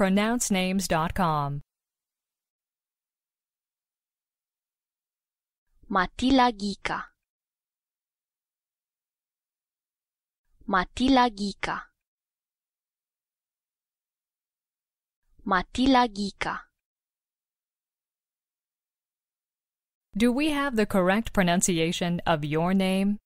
pronouncenames.com. Matila Gika. Matila Gika. Matila Gika. Do we have the correct pronunciation of your name?